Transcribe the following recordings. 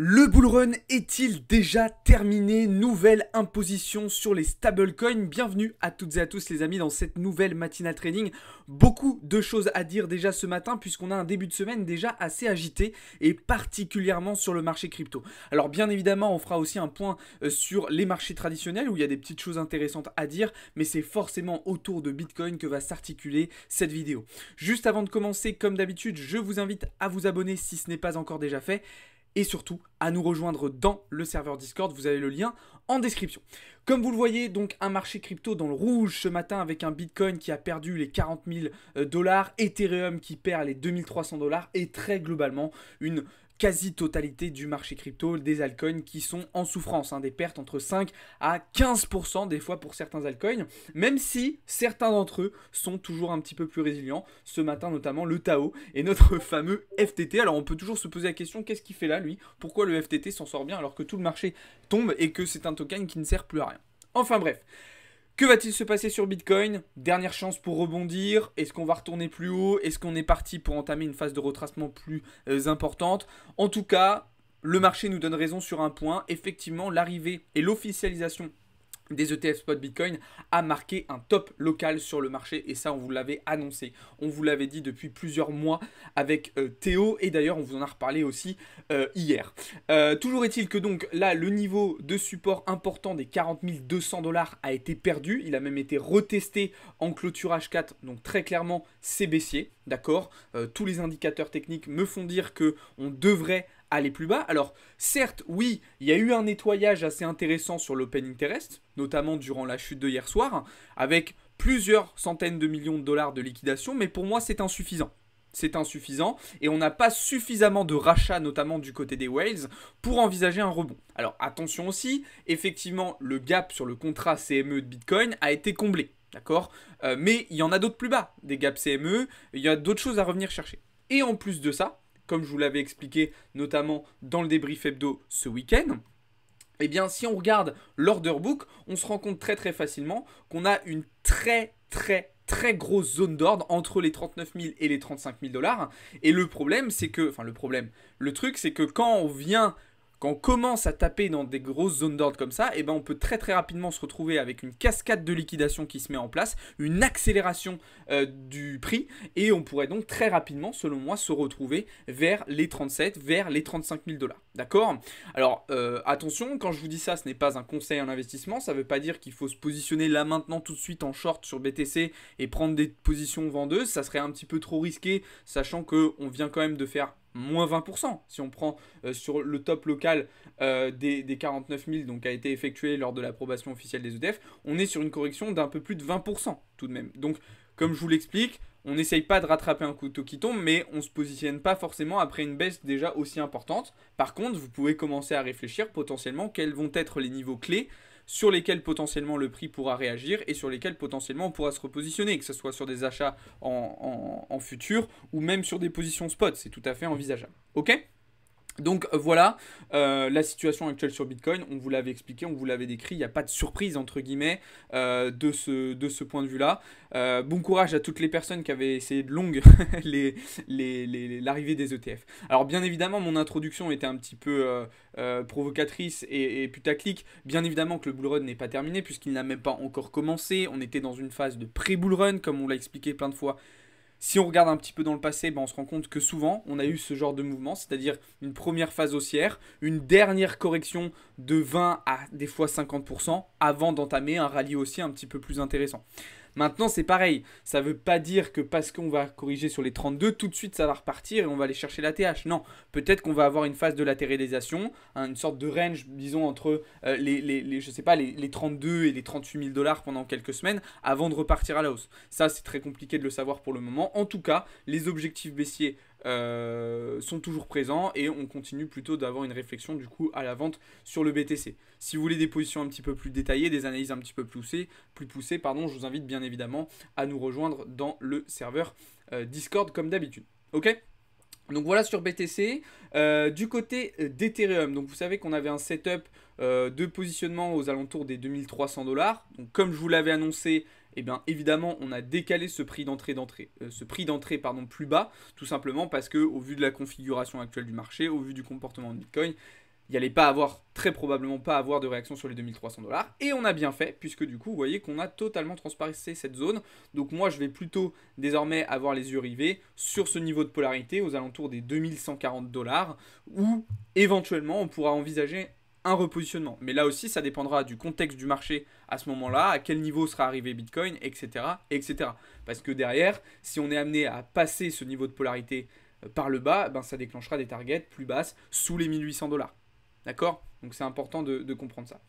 Le bull run est-il déjà terminé Nouvelle imposition sur les stablecoins. Bienvenue à toutes et à tous les amis dans cette nouvelle matinale trading. Beaucoup de choses à dire déjà ce matin puisqu'on a un début de semaine déjà assez agité et particulièrement sur le marché crypto. Alors bien évidemment on fera aussi un point euh, sur les marchés traditionnels où il y a des petites choses intéressantes à dire mais c'est forcément autour de Bitcoin que va s'articuler cette vidéo. Juste avant de commencer comme d'habitude je vous invite à vous abonner si ce n'est pas encore déjà fait et surtout à nous rejoindre dans le serveur Discord. Vous avez le lien en description. Comme vous le voyez, donc un marché crypto dans le rouge ce matin avec un Bitcoin qui a perdu les 40 000 euh, dollars, Ethereum qui perd les 2300 dollars et très globalement une quasi-totalité du marché crypto, des altcoins qui sont en souffrance, hein, des pertes entre 5 à 15% des fois pour certains altcoins, même si certains d'entre eux sont toujours un petit peu plus résilients, ce matin notamment le Tao et notre fameux FTT. Alors on peut toujours se poser la question, qu'est-ce qu'il fait là lui Pourquoi le FTT s'en sort bien alors que tout le marché tombe et que c'est un token qui ne sert plus à rien Enfin bref, que va-t-il se passer sur Bitcoin Dernière chance pour rebondir. Est-ce qu'on va retourner plus haut Est-ce qu'on est parti pour entamer une phase de retracement plus euh, importante En tout cas, le marché nous donne raison sur un point. Effectivement, l'arrivée et l'officialisation des ETF spot Bitcoin a marqué un top local sur le marché et ça on vous l'avait annoncé. On vous l'avait dit depuis plusieurs mois avec euh, Théo et d'ailleurs on vous en a reparlé aussi euh, hier. Euh, toujours est-il que donc là le niveau de support important des 40 200 dollars a été perdu, il a même été retesté en clôture h 4 donc très clairement c'est baissier, d'accord Tous les indicateurs techniques me font dire que on devrait aller plus bas. Alors, certes, oui, il y a eu un nettoyage assez intéressant sur l'open interest, notamment durant la chute de hier soir, avec plusieurs centaines de millions de dollars de liquidation, mais pour moi, c'est insuffisant. C'est insuffisant et on n'a pas suffisamment de rachats, notamment du côté des whales, pour envisager un rebond. Alors attention aussi, effectivement, le gap sur le contrat CME de Bitcoin a été comblé, d'accord euh, Mais il y en a d'autres plus bas, des gaps CME, il y a d'autres choses à revenir chercher. Et en plus de ça, comme je vous l'avais expliqué notamment dans le débrief hebdo ce week-end, eh bien si on regarde l'order book, on se rend compte très très facilement qu'on a une très très très grosse zone d'ordre entre les 39 000 et les 35 000 dollars. Et le problème, c'est que, enfin le problème, le truc, c'est que quand on vient quand on commence à taper dans des grosses zones d'ordre comme ça, et eh ben on peut très très rapidement se retrouver avec une cascade de liquidation qui se met en place, une accélération euh, du prix, et on pourrait donc très rapidement, selon moi, se retrouver vers les 37, vers les 35 000 dollars. D'accord Alors euh, attention, quand je vous dis ça, ce n'est pas un conseil en investissement, ça ne veut pas dire qu'il faut se positionner là maintenant tout de suite en short sur BTC et prendre des positions vendeuses, ça serait un petit peu trop risqué, sachant qu'on vient quand même de faire moins 20%. Si on prend euh, sur le top local euh, des, 49 000 donc, a été effectué lors de l'approbation officielle des EDF, on est sur une correction d'un peu plus de 20% tout de même. Donc, comme je vous l'explique, on n'essaye pas de rattraper un couteau qui tombe, mais on ne se positionne pas forcément après une baisse déjà aussi importante. Par contre, vous pouvez commencer à réfléchir potentiellement quels vont être les niveaux clés sur lesquels potentiellement le prix pourra réagir et sur lesquels potentiellement on pourra se repositionner, que ce soit sur des achats en, en futur ou même sur des positions spot, c'est tout à fait envisageable. Ok donc euh, voilà euh, la situation actuelle sur Bitcoin. On vous l'avait expliqué, on vous l'avait décrit. Il n'y a pas de surprise entre guillemets euh, de, ce, de ce point de vue-là. bon courage à toutes les personnes qui avaient essayé de longue l'arrivée les, des ETF. Alors bien évidemment, mon introduction était un petit peu provocatrice et, putaclic. Bien évidemment que le bullrun n'est pas terminé puisqu'il n'a même pas encore commencé. On était dans une phase de pré bullrun comme on l'a expliqué plein de fois si on regarde un petit peu dans le passé, ben, on se rend compte que souvent, on a eu ce genre de mouvement, c'est-à-dire une première phase haussière, une dernière correction de 20 à des fois 50% avant d'entamer un rallye haussier un petit peu plus intéressant. Maintenant, c'est pareil. Ça veut pas dire que parce qu'on va corriger sur les 32, tout de suite ça va repartir et on va aller chercher la TH. Non, peut-être qu'on va avoir une phase de latéralisation, hein, une sorte de range, disons, entre euh, les, je sais pas, les, les 32 et les 38 000 dollars pendant quelques semaines avant de repartir à la hausse. Ça, c'est très compliqué de le savoir pour le moment. En tout cas, les objectifs baissiers euh, sont toujours présents et on continue plutôt d'avoir une réflexion du coup à la vente sur le BTC. Si vous voulez des positions un petit peu plus détaillées, des analyses un petit peu plus poussées, plus poussées pardon, je vous invite bien évidemment à nous rejoindre dans le serveur euh, Discord comme d'habitude. Ok donc voilà sur BTC. Euh, du côté d'Ethereum, donc vous savez qu'on avait un setup de positionnement aux alentours des 2300 dollars. Donc comme je vous l'avais annoncé, eh bien évidemment on a décalé ce prix d'entrée d'entrée, euh, ce prix d'entrée pardon plus bas, tout simplement parce que au vu de la configuration actuelle du marché, au vu du comportement de Bitcoin, il n'y allait pas avoir, très probablement pas avoir de réaction sur les 2300 dollars. Et on a bien fait, puisque du coup, vous voyez qu'on a totalement transparissé cette zone. Donc moi, je vais plutôt désormais avoir les yeux rivés sur ce niveau de polarité aux alentours des 2140 dollars, où éventuellement, on pourra envisager un repositionnement. Mais là aussi, ça dépendra du contexte du marché à ce moment-là, à quel niveau sera arrivé Bitcoin, etc., etc. Parce que derrière, si on est amené à passer ce niveau de polarité euh, par le bas, ben ça déclenchera des targets plus basses sous les 1800 dollars. D'accord Donc c'est important de, comprendre ça.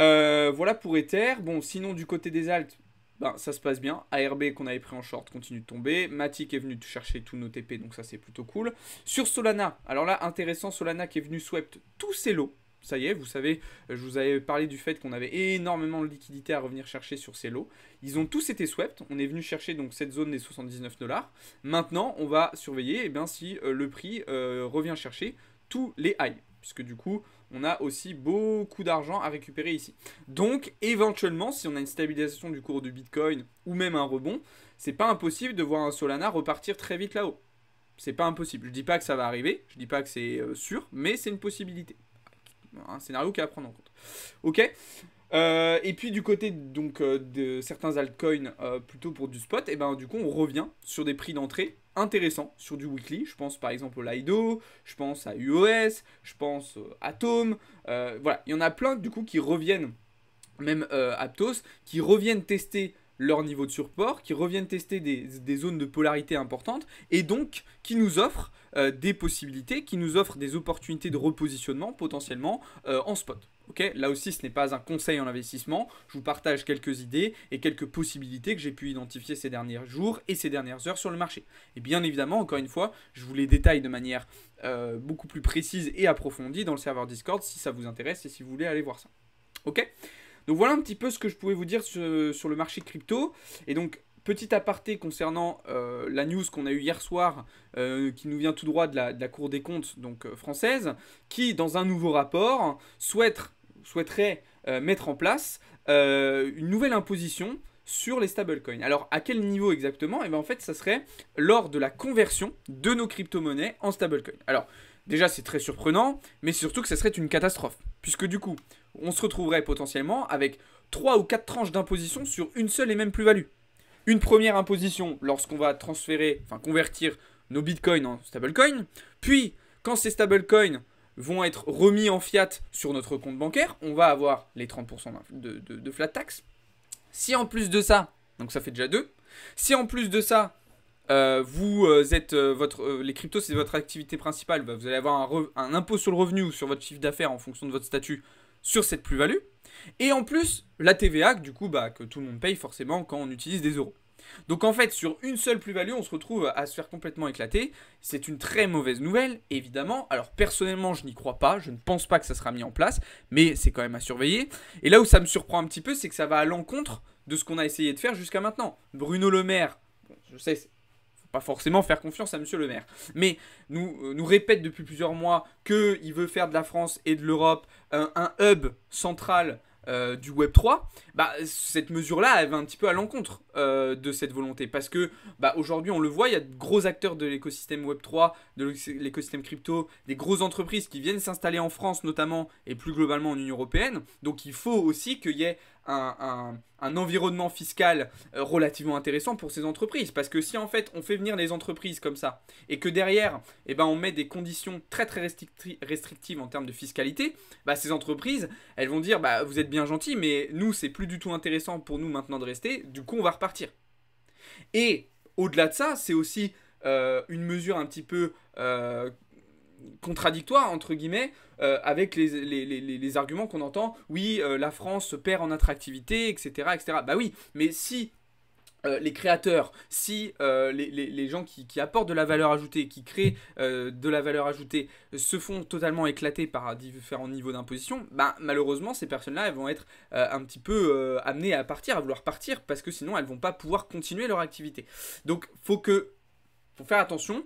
Euh, voilà pour Ether. Bon, sinon du côté des altes, ben, ça se passe bien. ARB qu'on avait pris en short continue de tomber. Matic est venu chercher tous nos TP, donc ça c'est plutôt cool. Sur Solana, alors là intéressant, Solana qui est venu swept tous ses lots ça y est, vous savez, euh, je vous avais parlé du fait qu'on avait énormément de liquidités à revenir chercher sur ces lots. Ils ont tous été swept. On est venu chercher donc cette zone des 79 dollars. Maintenant, on va surveiller et eh bien, si euh, le prix euh, revient chercher tous les highs. Puisque du coup, on a aussi beaucoup d'argent à récupérer ici. Donc, éventuellement, si on a une stabilisation du cours du Bitcoin ou même un rebond, c'est pas impossible de voir un Solana repartir très vite là-haut. C'est pas impossible. Je dis pas que ça va arriver, je dis pas que c'est sûr, mais c'est une possibilité un scénario qui a à prendre en compte. Ok euh, et puis du côté donc euh, de certains altcoins euh, plutôt pour du spot, et eh ben du coup on revient sur des prix d'entrée intéressants sur du weekly. Je pense par exemple au Lido, je pense à UOS, je pense à Atom. voilà, il y en a plein du coup qui reviennent, même Aptos, qui reviennent tester leur niveau de support qui reviennent tester des, zones de polarité importantes, et donc qui nous offrent euh, des possibilités, qui nous offrent des opportunités de repositionnement potentiellement euh, en spot. Là aussi, ce n'est pas un conseil en investissement, je vous partage quelques idées et quelques possibilités que j'ai pu identifier ces derniers jours et ces dernières heures sur le marché. Et bien évidemment, encore une fois, je vous les détaille de manière euh, beaucoup plus précise et approfondie dans le serveur Discord si ça vous intéresse et si vous voulez aller voir ça. Ok donc voilà un petit peu ce que je pouvais vous dire sur, le marché crypto. Et donc Petit aparté concernant euh, la news qu'on a eue hier soir, euh, qui nous vient tout droit de la, Cour des comptes donc, euh, française, qui, dans un nouveau rapport, souhaiterait mettre en place une nouvelle imposition sur les stablecoins. Alors, à quel niveau exactement Et eh bien, en fait, ça serait lors de la conversion de nos crypto-monnaies en stablecoins. Alors, déjà c'est très surprenant, mais surtout que ça serait une catastrophe. Puisque du coup, on se retrouverait potentiellement avec trois ou quatre tranches d'imposition sur une seule et même plus-value. Une première imposition lorsqu'on va transférer, enfin convertir nos bitcoins en stablecoins, puis quand ces stablecoins vont être remis en fiat sur notre compte bancaire, on va avoir les 30% de, de flat tax. Si en plus de ça, donc ça fait déjà deux, si en plus de ça, euh, vous euh, êtes euh, votre les cryptos c'est votre activité principale. Bah, vous allez avoir un, impôt sur le revenu ou sur votre chiffre d'affaires en fonction de votre statut sur cette plus-value. Et en plus la TVA du coup bah, que tout le monde paye forcément quand on utilise des euros. Donc en fait sur une seule plus-value on se retrouve à se faire complètement éclater. C'est une très mauvaise nouvelle évidemment. Alors personnellement je n'y crois pas, je ne pense pas que ça sera mis en place, mais c'est quand même à surveiller. Et là où ça me surprend un petit peu c'est que ça va à l'encontre de ce qu'on a essayé de faire jusqu'à maintenant. Bruno Le Maire, je sais pas forcément faire confiance à Monsieur le maire, mais nous, euh, nous répète depuis plusieurs mois qu'il veut faire de la France et de l'Europe un, euh, un hub central euh, du Web 3, bah, cette mesure-là, elle va un petit peu à l'encontre euh, de cette volonté. Parce que bah, aujourd'hui, on le voit, il y a de gros acteurs de l'écosystème Web 3, de l'écosystème crypto, des grosses entreprises qui viennent s'installer en France notamment et plus globalement en Union européenne. Donc il faut aussi qu'il y ait un, un, environnement fiscal euh, relativement intéressant pour ces entreprises. Parce que si en fait on fait venir les entreprises comme ça et que derrière eh ben, on met des conditions très très restrictives en termes de fiscalité, bah, ces entreprises, elles vont dire bah, vous êtes bien gentil, mais nous, c'est plus du tout intéressant pour nous maintenant de rester, du coup, on va repartir. Et au-delà de ça, c'est aussi euh, une mesure un petit peu euh, contradictoire, entre guillemets, euh, avec les, les, les, les arguments qu'on entend, oui, la France perd en attractivité, etc., etc. Bah oui, mais si euh, les créateurs, si euh, les, gens qui, apportent de la valeur ajoutée, qui créent euh, de la valeur ajoutée, se font totalement éclater par différents niveaux d'imposition, bah, malheureusement ces personnes-là elles vont être un petit peu amenées à partir, à vouloir partir, parce que sinon elles vont pas pouvoir continuer leur activité. Donc faut que faut faire attention,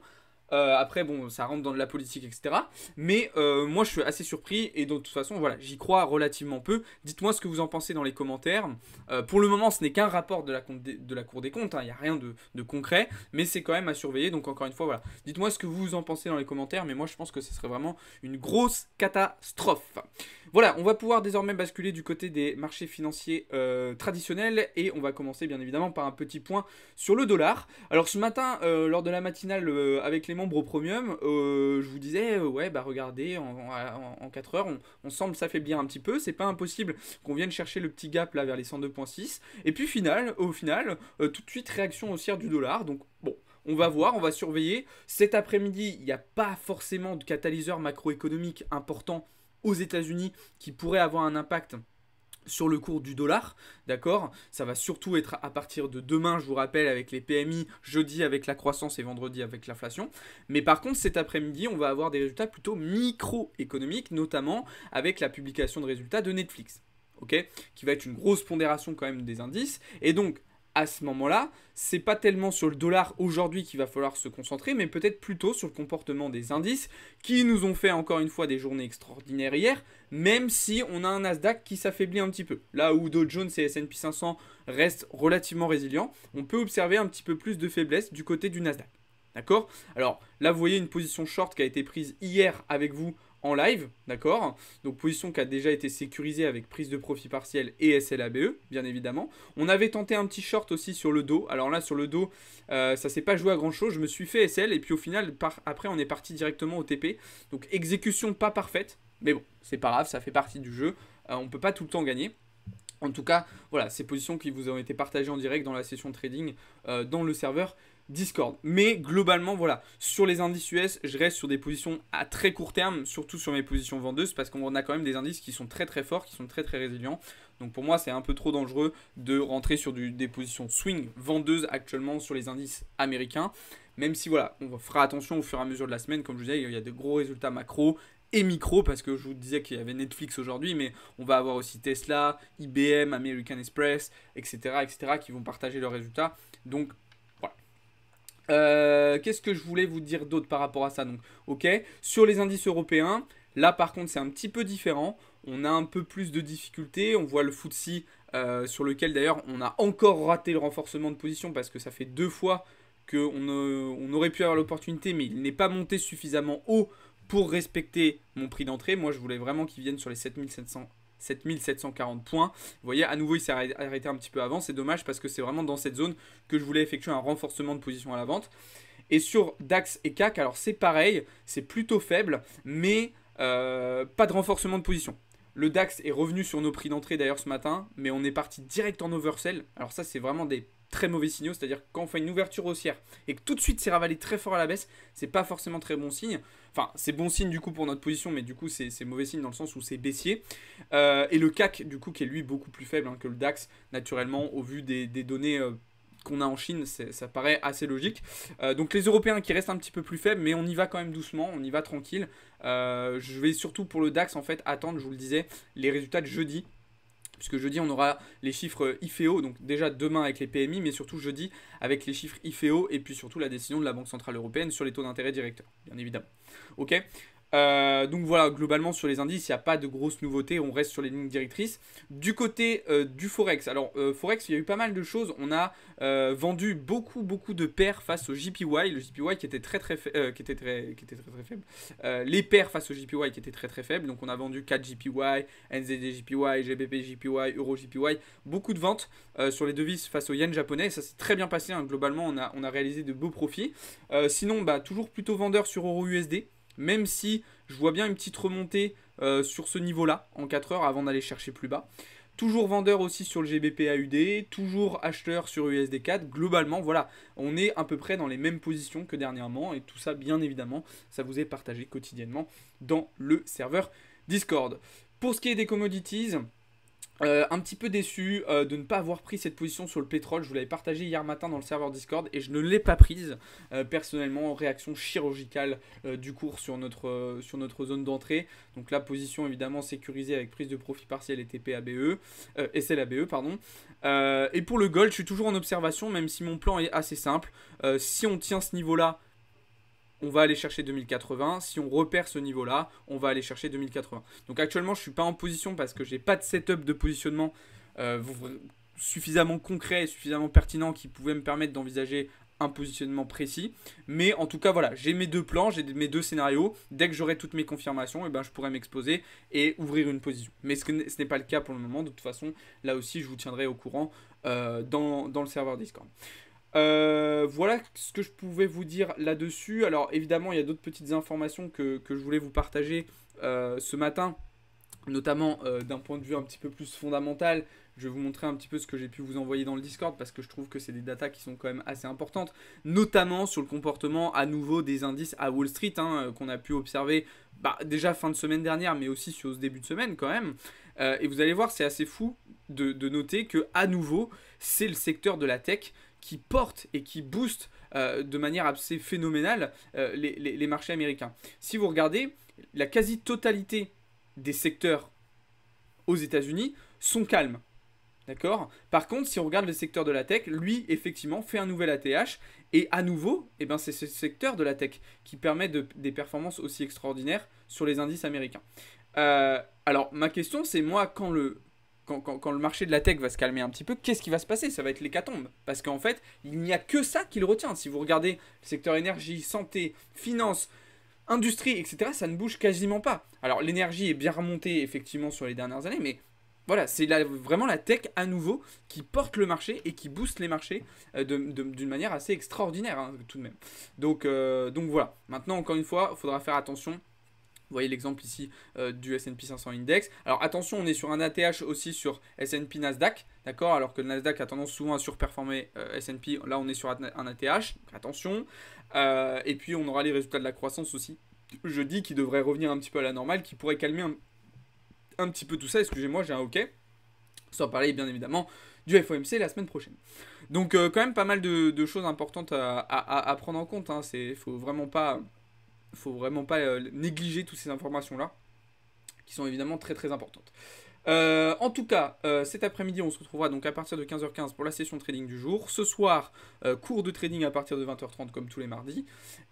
euh, après, bon, ça rentre dans de la politique, etc. Mais euh, moi, je suis assez surpris et de toute façon, voilà, j'y crois relativement peu. Dites-moi ce que vous en pensez dans les commentaires. Euh, pour le moment, ce n'est qu'un rapport de la, Cour des comptes, hein. il n'y a rien de, de concret, mais c'est quand même à surveiller. Donc, encore une fois, voilà, dites-moi ce que vous en pensez dans les commentaires, mais moi, je pense que ce serait vraiment une grosse catastrophe. Voilà, on va pouvoir désormais basculer du côté des marchés financiers traditionnels et on va commencer bien évidemment par un petit point sur le dollar. Alors, ce matin, lors de la matinale avec les membres au premium, euh, je vous disais, euh, ouais, bah regardez, en, 4 heures, on, semble s'affaiblir un petit peu, c'est pas impossible qu'on vienne chercher le petit gap là vers les 102.6. Et puis final, au final, euh, tout de suite réaction haussière du dollar, donc bon, on va voir, on va surveiller. Cet après-midi, il n'y a pas forcément de catalyseur macroéconomique important aux États-Unis qui pourrait avoir un impact sur le cours du dollar, d'accord Ça va surtout être à partir de demain, je vous rappelle, avec les PMI, jeudi avec la croissance et vendredi avec l'inflation. Mais par contre, cet après-midi, on va avoir des résultats plutôt microéconomiques, notamment avec la publication de résultats de Netflix, ok Qui va être une grosse pondération quand même des indices. Et donc, à ce moment-là, c'est pas tellement sur le dollar aujourd'hui qu'il va falloir se concentrer, mais peut-être plutôt sur le comportement des indices qui nous ont fait encore une fois des journées extraordinaires hier, même si on a un Nasdaq qui s'affaiblit un petit peu. Là où Dow Jones et S&P 500 restent relativement résilients, on peut observer un petit peu plus de faiblesse du côté du Nasdaq. D'accord Alors là, vous voyez une position short qui a été prise hier avec vous en live, d'accord Donc position qui a déjà été sécurisée avec prise de profit partiel et SLABE, bien évidemment. On avait tenté un petit short aussi sur le dos. Alors là, sur le dos, euh, ça s'est pas joué à grand chose. Je me suis fait SL et puis au final, par... après, on est parti directement au TP. Donc exécution pas parfaite, mais bon, c'est pas grave, ça fait partie du jeu. Euh, on peut pas tout le temps gagner. En tout cas, voilà, ces positions qui vous ont été partagées en direct dans la session trading euh, dans le serveur Discord. Mais globalement, voilà, sur les indices US, je reste sur des positions à très court terme, surtout sur mes positions vendeuses, parce qu'on a quand même des indices qui sont très très forts, qui sont très très résilients. Donc pour moi, c'est un peu trop dangereux de rentrer sur des positions swing vendeuses actuellement sur les indices américains. Même si voilà, on fera attention au fur et à mesure de la semaine. Comme je disais, il y a de gros résultats macro, et micro, parce que je vous disais qu'il y avait Netflix aujourd'hui, mais on va avoir aussi Tesla, IBM, American Express, etc., etc., qui vont partager leurs résultats. Donc euh, qu'est-ce que je voulais vous dire d'autre par rapport à ça Donc, ok, sur les indices européens, là par contre c'est un petit peu différent. On a un peu plus de difficultés. On voit le FTSE euh, sur lequel d'ailleurs on a encore raté le renforcement de position parce que ça fait deux fois qu'on euh, aurait pu avoir l'opportunité, mais il n'est pas monté suffisamment haut pour respecter mon prix d'entrée. Moi je voulais vraiment qu'il vienne sur les 7700 7740 points. Vous voyez, à nouveau, il s'est arrêté un petit peu avant. C'est dommage parce que c'est vraiment dans cette zone que je voulais effectuer un renforcement de position à la vente. Et sur DAX et CAC, alors c'est pareil, c'est plutôt faible, mais euh, pas de renforcement de position. Le DAX est revenu sur nos prix d'entrée d'ailleurs ce matin, mais on est parti direct en oversell. Alors ça, c'est vraiment des très mauvais signaux. C'est-à-dire quand on fait une ouverture haussière et que tout de suite c'est ravalé très fort à la baisse, c'est pas forcément très bon signe. Enfin, c'est bon signe du coup pour notre position, mais du coup c'est mauvais signe dans le sens où c'est baissier. Euh, et le CAC du coup qui est lui beaucoup plus faible hein, que le DAX, naturellement au vu des, données. Euh, qu'on a en Chine, ça paraît assez logique. Euh, donc les Européens qui restent un petit peu plus faibles, mais on y va quand même doucement, on y va tranquille. je vais surtout pour le DAX en fait attendre, je vous le disais, les résultats de jeudi Puisque jeudi, on aura les chiffres IFEO, donc déjà demain avec les PMI, mais surtout jeudi avec les chiffres IFEO et puis surtout la décision de la Banque Centrale Européenne sur les taux d'intérêt directeurs, bien évidemment. Ok euh, donc voilà, globalement sur les indices, il n'y a pas de grosses nouveautés, on reste sur les lignes directrices. Du côté euh, du Forex, alors euh, Forex, il y a eu pas mal de choses. On a vendu beaucoup, beaucoup de paires face au JPY, le JPY qui était très très, qui était très, qui était très, très faible. les paires face au JPY qui étaient très très faibles. Donc on a vendu 4 JPY, NZD JPY, GBP JPY, Euro JPY. Beaucoup de ventes sur les devises face au yen japonais. Ça s'est très bien passé. Hein. Globalement, on a, on a réalisé de beaux profits. sinon, bah, toujours plutôt vendeur sur Euro USD même si je vois bien une petite remontée euh, sur ce niveau-là en 4 heures avant d'aller chercher plus bas. Toujours vendeur aussi sur le GBP-AUD, toujours acheteur sur e USD4. Globalement, voilà, on est à peu près dans les mêmes positions que dernièrement et tout ça, bien évidemment, ça vous est partagé quotidiennement dans le serveur Discord. Pour ce qui est des commodities, euh, un petit peu déçu euh, de ne pas avoir pris cette position sur le pétrole. Je vous l'avais partagé hier matin dans le serveur Discord et je ne l'ai pas prise euh, personnellement en réaction chirurgicale du cours sur notre, sur notre zone d'entrée. Donc la position évidemment sécurisée avec prise de profit partiel et TPABE, et SLABE pardon. et pour le gold, je suis toujours en observation même si mon plan est assez simple. si on tient ce niveau là, on va aller chercher 2080. Si on repère ce niveau-là, on va aller chercher 2080. Donc actuellement, je ne suis pas en position parce que je n'ai pas de setup de positionnement euh, suffisamment concret et suffisamment pertinent qui pouvait me permettre d'envisager un positionnement précis. Mais en tout cas, voilà, j'ai mes deux plans, j'ai mes deux scénarios. Dès que j'aurai toutes mes confirmations, eh ben, je pourrai m'exposer et ouvrir une position. Mais ce, n'est pas le cas pour le moment. De toute façon, là aussi, je vous tiendrai au courant euh, dans le serveur Discord. Euh, voilà ce que je pouvais vous dire là-dessus. Alors évidemment, il y a d'autres petites informations que, je voulais vous partager euh, ce matin, notamment euh, d'un point de vue un petit peu plus fondamental. Je vais vous montrer un petit peu ce que j'ai pu vous envoyer dans le Discord parce que je trouve que c'est des datas qui sont quand même assez importantes, notamment sur le comportement à nouveau des indices à Wall Street hein, qu'on a pu observer bah, déjà fin de semaine dernière, mais aussi sur ce début de semaine quand même. et vous allez voir, c'est assez fou de, de noter que à nouveau, c'est le secteur de la tech qui porte et qui booste euh, de manière assez phénoménale euh, les, marchés américains. Si vous regardez, la quasi-totalité des secteurs aux États-Unis sont calmes. D'accord Par contre, si on regarde le secteur de la tech, lui, effectivement, fait un nouvel ATH. Et à nouveau, eh ben, c'est ce secteur de la tech qui permet de, des performances aussi extraordinaires sur les indices américains. Euh, alors, ma question, c'est moi, quand le, quand, le marché de la tech va se calmer un petit peu, qu'est-ce qui va se passer Ça va être l'hécatombe. Parce qu'en fait, il n'y a que ça qui le retient. Si vous regardez le secteur énergie, santé, finance, industrie, etc., ça ne bouge quasiment pas. Alors l'énergie est bien remontée effectivement sur les dernières années, mais voilà, c'est vraiment la tech à nouveau qui porte le marché et qui booste les marchés euh, d'une manière assez extraordinaire hein, tout de même. Donc, euh, donc voilà, maintenant encore une fois, il faudra faire attention. Vous voyez l'exemple ici euh, du S&P 500 index. Alors attention, on est sur un ATH aussi sur S&P Nasdaq, d'accord Alors que le Nasdaq a tendance souvent à surperformer euh, S&P. Là, on est sur un ATH, attention. Euh, et puis, on aura les résultats de la croissance aussi je dis qui devrait revenir un petit peu à la normale, qui pourrait calmer un, petit peu tout ça. Excusez-moi, j'ai un OK. Sans parler, bien évidemment, du FOMC la semaine prochaine. Donc, quand même pas mal de, choses importantes à, prendre en compte. Il hein. ne faut vraiment pas faut vraiment pas euh, négliger toutes ces informations-là, qui sont évidemment très très importantes. Euh, en tout cas, euh, cet après-midi, on se retrouvera donc à partir de 15h15 pour la session trading du jour. Ce soir, cours de trading à partir de 20h30 comme tous les mardis.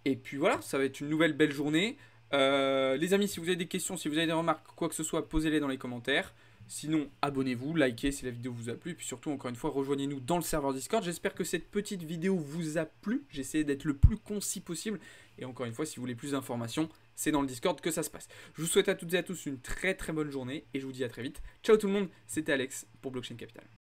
Et puis voilà, ça va être une nouvelle belle journée. les amis, si vous avez des questions, si vous avez des remarques, quoi que ce soit, posez-les dans les commentaires. Sinon, abonnez-vous, likez si la vidéo vous a plu. Et puis surtout, encore une fois, rejoignez-nous dans le serveur Discord. J'espère que cette petite vidéo vous a plu. J'essaie d'être le plus concis possible. Et encore une fois, si vous voulez plus d'informations, c'est dans le Discord que ça se passe. Je vous souhaite à toutes et à tous une très très bonne journée et je vous dis à très vite. Ciao tout le monde, c'était Alex pour Blockchain Capital.